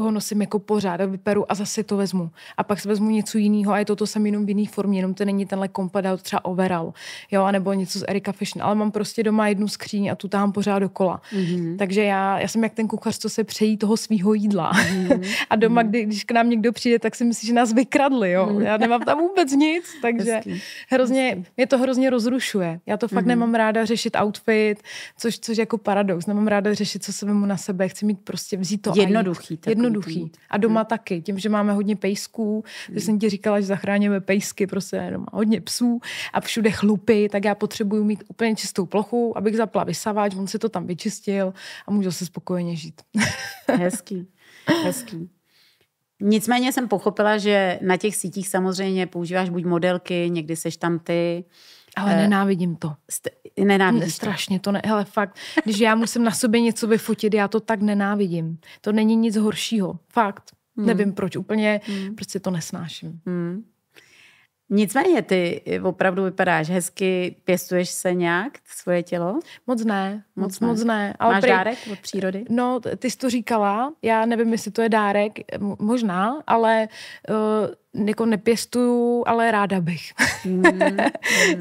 ho nosím jako pořád vyperu a zase to vezmu. A pak si vezmu něco jiného a je to to samé jenom v jiný formě, jenom to není tenhle komplet, ale třeba overall, jo, nebo něco z Erika Fashion, ale mám prostě doma jednu skříň a tu tam pořád dokola. Mm-hmm. Takže že já, já jsem jak ten kuchař, co se přejí toho svého jídla. Mm. a doma, mhm. kdy, když k nám někdo přijde, tak si myslí, že nás vykradli, jo. Mhm. Já nemám tam vůbec nic, takže hrozně, mě to hrozně rozrušuje. Já to fakt mm. nemám ráda řešit outfit, což, což jako paradox. Nemám ráda řešit, co se mu na sebe. Chci mít prostě vzít to jednoduchý. A jednoduchý. A doma mm. taky, tím, že máme hodně pejsků, mm. že mhm. jsem ti říkala, že zachráníme pejsky, prostě doma hodně psů a všude chlupy, tak já potřebuju mít úplně čistou plochu, abych zapla vysavač, on si to tam vyčistil a můžu se spokojeně žít. Hezký, hezký. Nicméně jsem pochopila, že na těch sítích samozřejmě používáš buď modelky, někdy seš tam ty. Ale eh, nenávidím to. St- nenávidíš Strašně to ne. Hele, fakt, když já musím na sobě něco vyfotit, já to tak nenávidím. To není nic horšího. Fakt. Hmm. Nevím proč, úplně hmm. prostě to nesnáším. Hmm. Nicméně ty opravdu vypadáš hezky, pěstuješ se nějak svoje tělo? Moc ne, moc, moc ne. Moc ne. Ale Máš prý, dárek od přírody? No, ty jsi to říkala, já nevím, jestli to je dárek, možná, ale uh, jako nepěstuju, ale ráda bych. Mm, hmm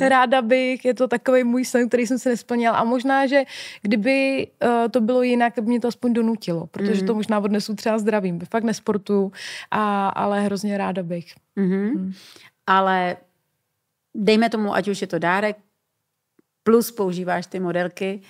ráda bych, je to takový můj sen, který jsem si nesplnila a možná, že kdyby uh, to bylo jinak, by mě to aspoň donutilo, protože mm. to možná odnesu třeba zdravím, fakt nesportuju, a, ale hrozně ráda bych. Mm-hmm. Mm ale dejme tomu, ať už je to dárek, plus používáš ty modelky,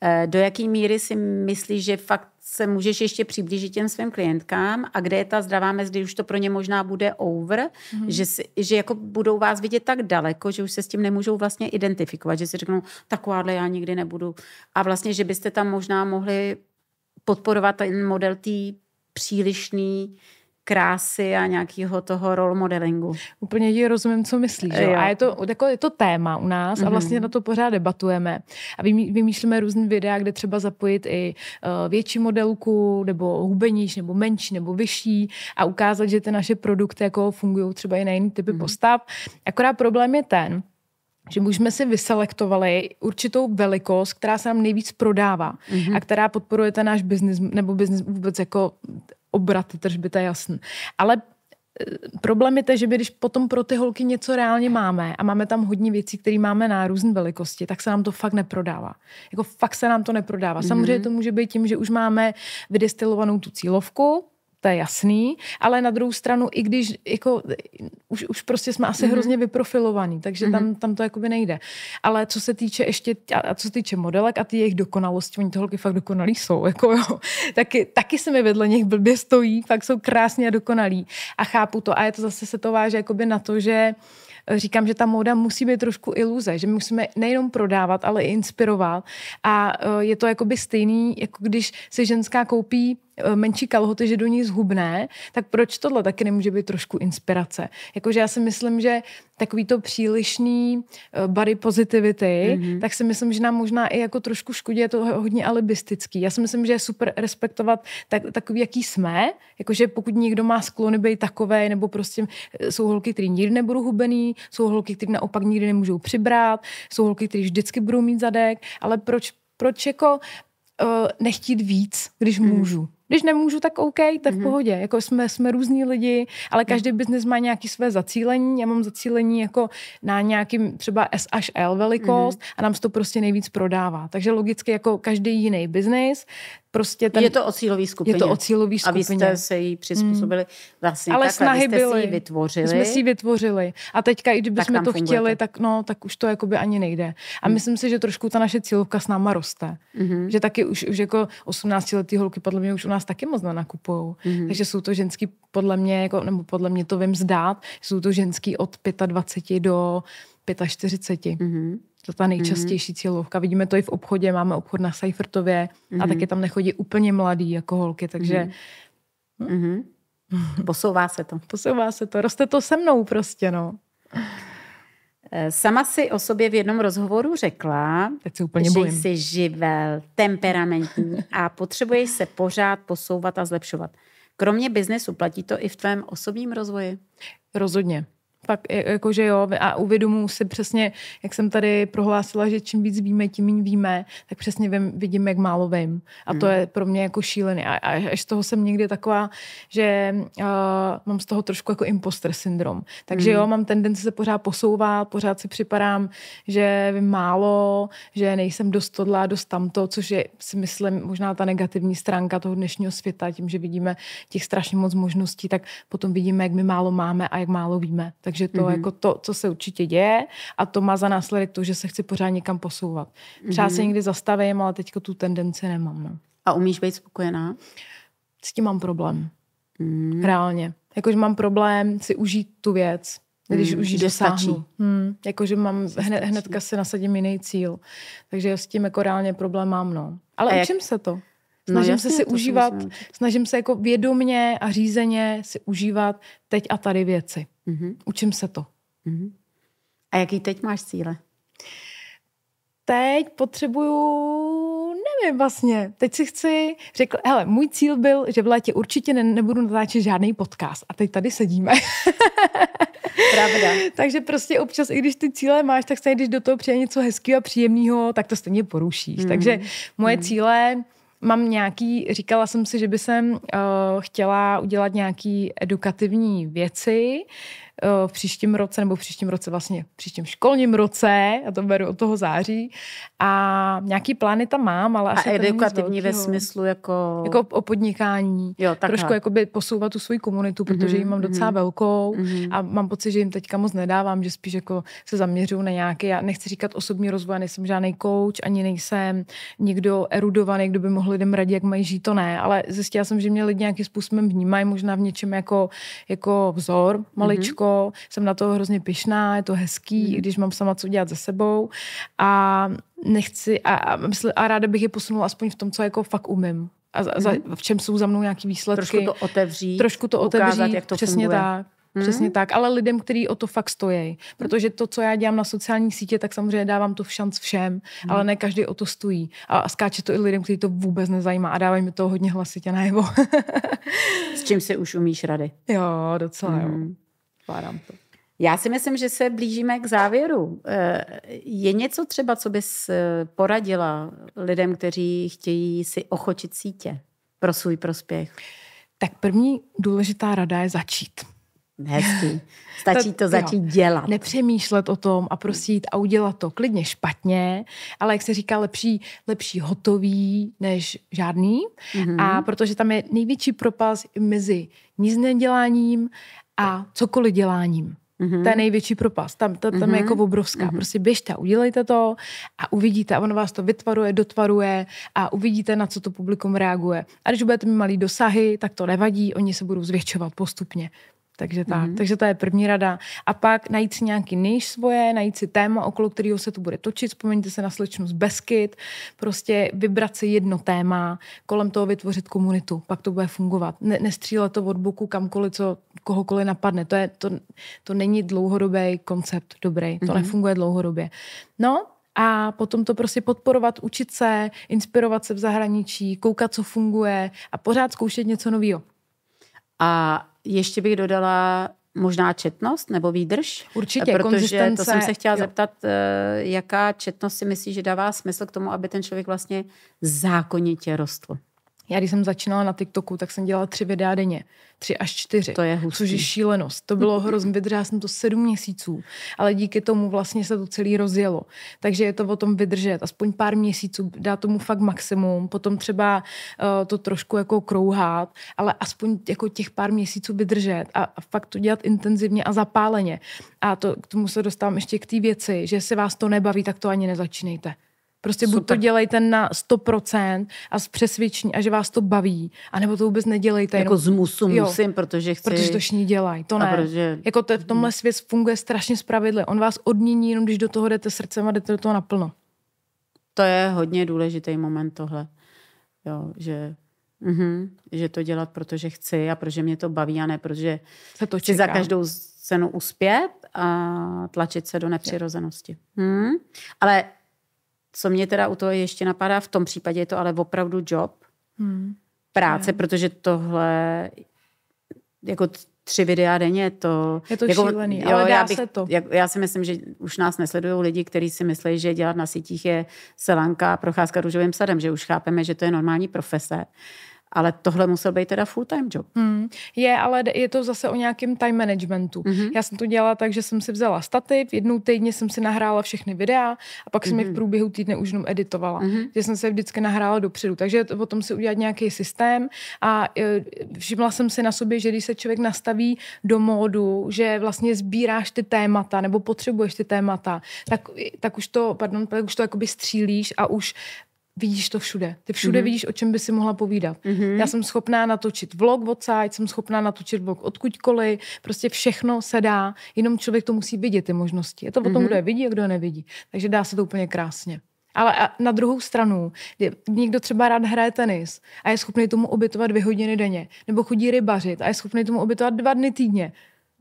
eh, do jaké míry si myslíš, že fakt se můžeš ještě přiblížit těm svým klientkám a kde je ta zdravá mez, kdy už to pro ně možná bude over, mm-hmm. že, si, že jako budou vás vidět tak daleko, že už se s tím nemůžou vlastně identifikovat, že si řeknou, takováhle já nikdy nebudu. A vlastně, že byste tam možná mohli podporovat ten model té přílišný krásy a nějakého toho role modelingu. Úplně ti rozumím, co myslíš. Jo? A je to, jako je to téma u nás mm-hmm. a mhm. vlastně na to pořád debatujeme. A vymýšlíme různé videa, kde třeba zapojit i uh, větší modelku, nebo hubenější, nebo menší, nebo vyšší a ukázat, že ty naše produkty jako fungují třeba i na jiný typy mm-hmm. postav. Akorát problém je ten, že už jsme si vyselektovali určitou velikost, která se nám nejvíc prodává mm-hmm. a která podporuje ten náš biznis nebo biznis vůbec jako obraty tržby, to je jasný. Ale eh, problém je to, že my, když potom pro ty holky něco reálně máme a máme tam hodně věcí, které máme na různé velikosti, tak se nám to fakt neprodává. Jako fakt se nám to neprodává. Mhm. Samozřejmě mm-hmm. to může být tím, že už máme vydestilovanou tu cílovku, to je jasný, ale na druhou stranu, i když jako, už, už prostě jsme asi mm-hmm. hrozně vyprofilovaní, takže mm-hmm. tam, mhm. tam to jakoby nejde. Ale co se týče ještě, a, a co se týče modelek a ty jejich dokonalosti, oni ty holky fakt dokonalí jsou, jako jo, taky, taky se mi vedle nich blbě stojí, fakt jsou krásně a dokonalí a chápu to a je to zase se to váže jakoby na to, že eh, říkám, že ta móda musí být trošku iluze, že my musíme nejenom prodávat, ale i inspirovat. A eh, je to jakoby stejný, jako když si ženská koupí Eh, menší kalhoty, že do ní zhubné, tak proč tohle taky nemůže být trošku inspirace? Jakože já si myslím, že takový to přílišný eh, body positivity, mm-hmm. tak si myslím, že nám možná i jako trošku škodí, je to hodně alibistický. Já si myslím, že je super respektovat tak, takový, jaký jsme, jakože pokud někdo má sklony být takové, nebo prostě eh, jsou holky, které nikdy nebudou hubený, jsou holky, které naopak nikdy nemůžou přibrat, jsou holky, které vždycky budou mít zadek, ale proč proč jako uh, nechtít víc, když mm. můžu. Když nemůžu, tak OK, mm-hmm. v hmm. pohodě. Jako jsme, jsme různí lidi, ale hmm. každý mm. biznis má nějaké své zacílení. Já mám zacílení jako na nějakým třeba S až L velikost mm. a nám se to prostě nejvíc prodává. Takže logicky jako každý jiný biznis, prostě ten... Je to o cílový skupině. Je to o cílový skupině. A vy jste se jí přizpůsobili hmm. vlastně Ale tak, snahy jste byly. si ji vytvořili. Jsme si ji vytvořili. A teďka, i kdybychom to fungujete. chtěli, tak, no, tak už to jakoby ani nejde. A hmm. myslím si, že trošku ta naše cílovka s náma roste. Hmm. Že taky už, už jako 18 letý holky podle mě už u nás taky moc nenakupují. Hmm. Takže jsou to ženský podle mě, jako, nebo podle mě to vím zdát, jsou to ženský od 25 do 45. Mm-hmm. To je ta nejčastější mm-hmm. cílovka. Vidíme to i v obchodě, máme obchod na Seifertově mm-hmm. a mhm. taky tam nechodí úplně mladý jako holky, takže... Mm-hmm. Posouvá se to. Posouvá se to. Roste to se mnou prostě, no. Eh, sama si o sobě v jednom rozhovoru řekla, Teď úplně že bojím. jsi živel, temperamentní a potřebuješ se pořád posouvat a zlepšovat. Kromě biznesu platí to i v tvém osobním rozvoji? Rozhodně. Fakt, jakože jo, a uvědomuji si přesně, jak jsem tady prohlásila, že čím víc víme, tím méně víme, tak přesně vím, vidím, jak málo vím. A to mm. je pro mě jako šílený. A, a až z toho jsem někdy taková, že uh, mám z toho trošku jako imposter syndrom. Takže mm. jo, mám tendenci se pořád posouvat, pořád si připadám, že vím málo, že nejsem dost tohle, dost tamto, což je si myslím možná ta negativní stránka toho dnešního světa, tím, že vidíme těch strašně moc možností, tak potom vidíme, jak my málo máme a jak málo víme. Tak takže to mm-hmm. jako to, co se určitě děje a to má za následek to, že se chci pořád někam posouvat. Třeba mm-hmm. se mhm. někdy zastavím, ale teď tu tendenci nemám. No. A umíš být spokojená? S tím mám problém. Mm. Reálně. Jakože mám problém si užít tu věc, když hmm, už ji dosáhnu. Hmm, jakože mám, hned, hnedka si nasadím jiný cíl. Takže s tím jako reálně problém mám, no. Ale a učím jak, se to. No, snažím no, se si užívat, snažím se jako vědomně a řízeně si užívat teď a tady věci. Mm-hmm. Učím se to. Mm-hmm. A jaký teď máš cíle? Teď potřebuju, nevím vlastně, teď si chci, řekl, hele, můj cíl byl, že v létě určitě ne, nebudu natáčet žádný podcast a teď tady sedíme. Pravda. Takže prostě občas, i když ty cíle máš, tak se, když do toho přijde něco hezkého a příjemného, tak to stejně porušíš. Mm. Takže moje mm. cíle mám nějaký, říkala jsem si, že by jsem uh, chtěla udělat nějaký edukativní věci, Eh, v příštím roce, nebo v příštím roce vlastně, v příštím školním roce, a to beru od toho září. A nějaký plány tam mám, ale a asi edukativní ve smyslu jako... Jako o podnikání. Jo, takhle. Trošku jakoby posouvat tu svoji komunitu, protože mm-hmm. ji mám mhm, docela velkou mm-hmm. a mám pocit, že jim teďka moc nedávám, že spíš jako se zaměřuju na nějaké, já nechci říkat osobní rozvoj, nejsem žádný coach, ani nejsem nikdo erudovaný, kdo by mohl lidem radit, jak mají žít, to ne, ale zjistila jsem, že mě lidi nějakým způsobem vnímají, možná v něčem jako, jako vzor maličko, mm-hmm jako jsem na to hrozně pyšná, je to hezký, mm. když mám sama co dělat za sebou a nechci a, a, mysl, a ráda bych je posunula aspoň v tom, co jako fakt umím a za, za, mhm. v čem jsou za mnou nějaký výsledky. Trošku to otevřít. Trošku to otevřít, ukázat, jak to přesně funguje. tak. Hmm. Přesně tak, ale lidem, kteří o to fakt stojí. Protože to, co já dělám na sociální sítě, tak samozřejmě dávám to v šanc všem, hmm. ale ne každý o to stojí. A skáče to i lidem, kteří to vůbec nezajímá a dávají mi to hodně hlasitě najevo. S čím si už umíš rady? Jo, docela hmm. jo. Mhm. Vádám to. Já si myslím, že se blížíme k závěru. Eh, je něco třeba, co bys eh, poradila lidem, kteří chtějí si ochočit sítě pro svůj prospěch? Tak první důležitá rada je začít. Hezký. Stačí to, to začít jo, dělat. Nepřemýšlet o tom a prosít a udělat to klidně špatně, ale jak se říká, lepší, lepší hotový než žádný. Mm-hmm. A protože tam je největší propast mezi nic neděláním a cokoliv děláním. Mm-hmm. To je největší propast. Tam, tam mm-hmm. je mhm. jako obrovská. Mm-hmm. Prostě běžte, udělejte to a uvidíte. A on vás to vytvaruje, dotvaruje a uvidíte, na co to publikum reaguje. A když budete mít malý dosahy, tak to nevadí, oni se budou zvětšovat postupně. Takže tak. Mm-hmm. Takže to je první rada. A pak najít si nějaký níž svoje, najít si téma, okolo kterého se to bude točit. Vzpomeňte se na slečnu z Beskyt. Prostě vybrat si jedno téma, kolem toho vytvořit komunitu. Pak to bude fungovat. Ne, nestřílet to od boku kamkoliv, co kohokoliv napadne. To, je, to, to není dlouhodobý koncept dobrý. Mm-hmm. To mhm. nefunguje dlouhodobě. No, a potom to prostě podporovat, učit se, inspirovat se v zahraničí, koukat, co funguje a pořád zkoušet něco nového. A ještě bych dodala možná četnost nebo výdrž. Určitě, protože konzistence. to jsem se chtěla jo. zeptat, eh, jaká četnost si myslí, že dává smysl k tomu, aby ten člověk vlastně zákonitě rostl. Já když jsem začínala na TikToku, tak jsem dělala tři videa denně. Tři až čtyři. To je hustý. Což je šílenost. To bylo hrozně, vydržela jsem to sedm měsíců, ale díky tomu vlastně se to celý rozjelo. Takže je to o tom vydržet. Aspoň pár měsíců, dá tomu fakt maximum, potom třeba uh, to trošku jako krouhat, ale aspoň jako těch pár měsíců vydržet a, a fakt to dělat intenzivně a zapáleně. A to, k tomu se dostávám ještě k té věci, že se vás to nebaví, tak to ani nezačínejte. Prostě Super. buď to dělejte na 100% a s přesvědčení a že vás to baví, anebo to vůbec nedělejte. Jako jenom, z musu jo, musím, protože chci. Protože to šní dělají, to ne. A protože... Jako to, v tomhle svět funguje strašně spravedlivě. On vás odmění jenom, když do toho jdete srdcem a jdete do toho naplno. To je hodně důležitý moment tohle. Jo, že Mm-hmm, že to dělat, protože chci a protože mě to baví a ne protože se to chci za každou cenu uspět a tlačit se do nepřirozenosti. Hmm? Ale co mě teda u toho ještě napadá, v tom případě je to ale opravdu job, hmm. práce, je. protože tohle, jako tři videa denně, to... Je to jako, šílený, jo, ale dá já bych, se to. Jak, já si myslím, že už nás nesledují lidi, kteří si myslí, že dělat na sítích je selanka a procházka růžovým sadem, že už chápeme, že to je normální profese ale tohle musel být teda full-time job. Hmm. Je, ale je to zase o nějakém time managementu. Mm-hmm. Já jsem to dělala tak, že jsem si vzala stativ, jednou týdně jsem si nahrála všechny videa a pak jsem mm-hmm. je v mhm. průběhu týdne už jenom editovala. Mm-hmm. Že jsem se vždycky nahrála dopředu. Takže potom si udělat nějaký systém a e, všimla jsem si na sobě, že když se člověk nastaví do módu, že vlastně sbíráš ty témata nebo potřebuješ ty témata, tak, tak už to, pardon, tak už to jakoby střílíš a už vidíš to všude. Ty všude mm-hmm. vidíš, o čem by si mohla povídat. Mm-hmm. Já jsem schopná natočit vlog odsaď, jsem schopná natočit vlog odkudkoliv, prostě všechno se dá, jenom člověk to musí vidět, ty možnosti. Je to o tom, mhm. kdo je vidí a kdo je nevidí. Takže dá se to úplně krásně. Ale na druhou stranu, někdo třeba rád hraje tenis a je schopný tomu obětovat dvě hodiny denně, nebo chodí rybařit a je schopný tomu obětovat dva dny týdně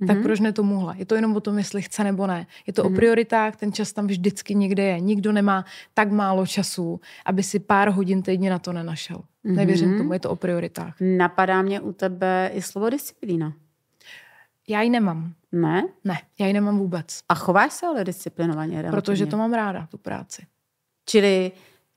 mm-hmm. tak mhm. proč ne tomuhle? Je to jenom o tom, jestli chce nebo ne. Je to mm-hmm. o mhm. prioritách, ten čas tam vždycky někde je. Nikdo nemá tak málo času, aby si pár hodin týdně na to nenašel. Mm-hmm. Nevěřím tomu, je to o prioritách. Napadá mě u tebe i slovo disciplína. Já ji nemám. Ne? Ne, já ji nemám vůbec. A chováš se ale disciplinovaně? Relativně. Protože to mám ráda, tu práci. Čili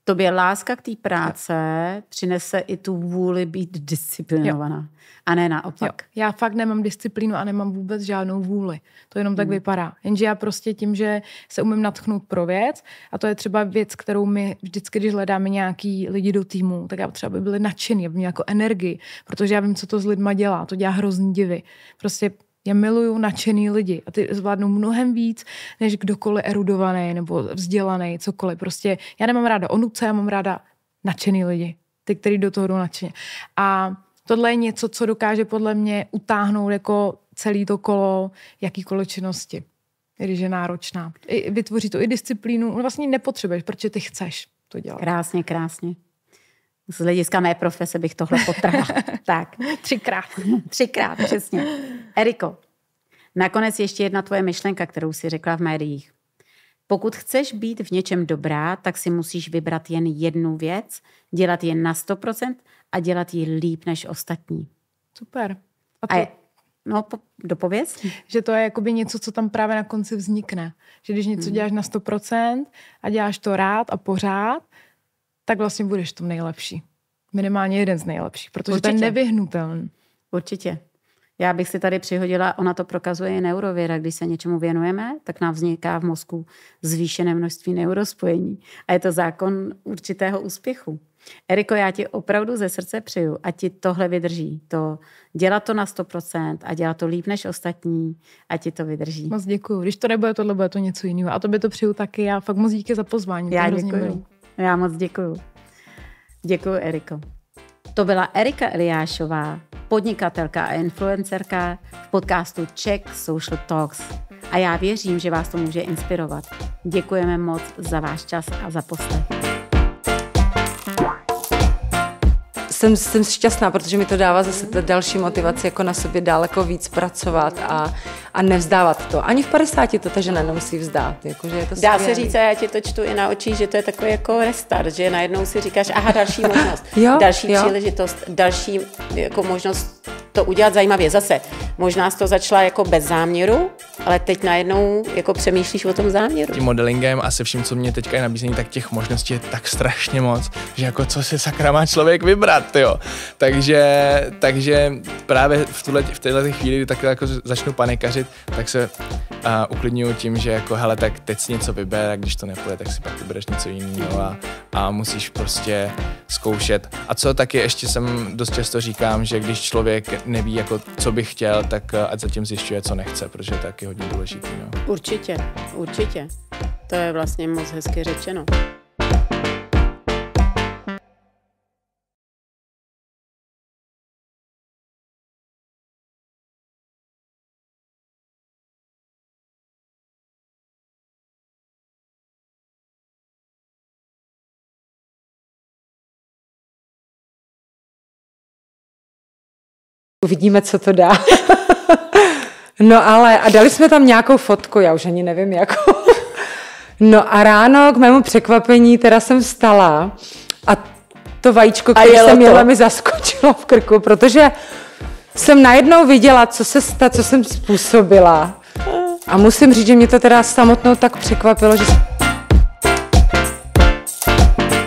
tobě láska k té práce jo. přinese i tu vůli být disciplinovaná. Jo. A ne naopak. Jo. Já fakt nemám disciplínu a nemám vůbec žádnou vůli. To jenom tak hmm. vypadá. Jenže já prostě tím, že se umím natchnout pro věc, a to je třeba věc, kterou my vždycky, když hledáme nějaký lidi do týmu, tak já třeba by byli nadšený, aby měl jako energii, protože já vím, co to s lidma dělá. To dělá hrozný divy. Prostě já miluju nadšený lidi a ty zvládnu mnohem víc, než kdokoliv erudovaný nebo vzdělaný, cokoliv. Prostě já nemám ráda onuce, já mám ráda nadšený lidi, ty, který do toho jdou nadšeně. A tohle je něco, co dokáže podle mě utáhnout jako celý to kolo jakýkoliv činnosti, když je náročná. I, vytvoří to i disciplínu, no vlastně nepotřebuješ, protože ty chceš to dělat. Krásně, krásně. Z hlediska mé profese bych tohle potrhla. tak. Třikrát. Třikrát, přesně. Eriko, nakonec ještě jedna tvoje myšlenka, kterou si řekla v médiích. Pokud chceš být v něčem dobrá, tak si musíš vybrat jen jednu věc, dělat ji na 100% a dělat ji líp než ostatní. Super. A, to... a je, No, po, dopověz. Že to je jakoby něco, co tam právě na konci vznikne. Že když něco hmm. děláš na 100% a děláš to rád a pořád, tak vlastně budeš tom nejlepší. Minimálně jeden z nejlepších, protože Určitě. je nevyhnutelný. Určitě. Já bych si tady přihodila, ona to prokazuje i neurověra, když se něčemu věnujeme, tak nám vzniká v mozku zvýšené množství neurospojení. A je to zákon určitého úspěchu. Eriko, já ti opravdu ze srdce přeju, a ti tohle vydrží. To, dělat to na 100% a dělat to líp než ostatní a ti to vydrží. Moc děkuji. Když to nebude tohle, bude to něco jiného. A to by to přeju taky. Já fakt moc díky za pozvání. Já děkuji. Milý. Já moc děkuju. Děkuji, Eriko. To byla Erika Eliášová, podnikatelka a influencerka v podcastu Czech Social Talks. A já věřím, že vás to může inspirovat. Děkujeme moc za váš čas a za poslech. jsem, jsem šťastná, protože mi to dává zase ta další motivaci jako na sobě daleko víc pracovat a, a nevzdávat to. Ani v 50 to ta žena nemusí vzdát. Jako, že je to Dá se říct, a já ti to čtu i na oči, že to je takový jako restart, že najednou si říkáš, aha, další možnost, jo, další jo. příležitost, další jako možnost to udělat zajímavě. Zase, možná jsi to začala jako bez záměru, ale teď najednou jako přemýšlíš o tom záměru. Tím modelingem a se vším, co mě teďka je nabízení, tak těch možností je tak strašně moc, že jako co si sakra má člověk vybrat, jo. Takže, takže právě v, tuhle, v téhle chvíli, kdy tak jako začnu panikařit, tak se uh, uklidňuju tím, že jako hele, tak teď si něco vyber a když to nepůjde, tak si pak vybereš něco jiného a, a musíš prostě zkoušet. A co taky ještě jsem dost často říkám, že když člověk neví, jako co by chtěl, tak ať zatím zjišťuje, co nechce, protože taky taky hodně důležitý. No. Určitě, určitě. To je vlastně moc hezky řečeno. Uvidíme, co to dá. No ale, a dali jsme tam nějakou fotku, já už ani nevím jakou. No a ráno k mému překvapení teda jsem vstala a to vajíčko, které jsem jela, mi zaskočilo v krku, protože jsem najednou viděla, co se sta, co jsem způsobila. A musím říct, že mě to teda samotnou tak překvapilo, že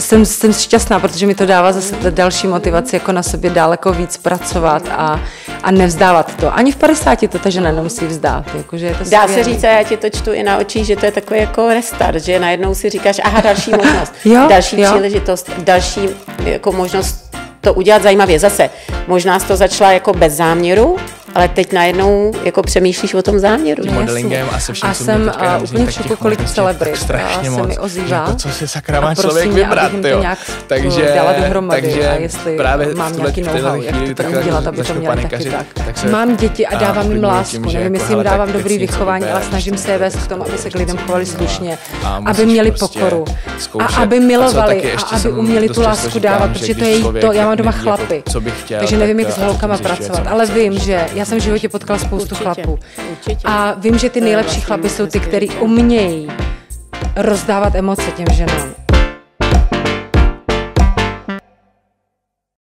jsem, jsem šťastná, protože mi to dává zase další motivaci jako na sobě daleko víc pracovat a, a nevzdávat to. Ani v 50 to ta žena nemusí vzdát. že je to Dá se říct, a já ti to čtu i na očích, že to je takový jako restart, že najednou si říkáš, aha, další možnost, jo, další jo. příležitost, další jako možnost to udělat zajímavě. Zase, možná jsi to začala jako bez záměru, ale teď najednou jako přemýšlíš o tom záměru. No, modelingem a se všem, A jsem a úplně v šoku, kolik celebrit se mi ozývá. Jako, co si sakra má člověk vybrat, jo. Eh, takže, dala dohromady takže a jestli právě mám nějaký know-how, jak to tak udělat, aby to měli taky tak. Mám děti a dávám jim lásku, nevím, jako jestli jim dávám dobrý vychování, ale snažím se je vést k tomu, aby se k lidem chovali slušně, aby měli prostě pokoru a aby milovali a aby uměli tu lásku dávat, protože to je to, já mám doma jako, chlapy, takže nevím, jak s holkama pracovat, ale vím, že já jsem v životě potkal spoustu určitě, chlapů. Určitě. A vím, že ty nejlepší chlapy jsou ty, který umějí rozdávat emoce těm ženám.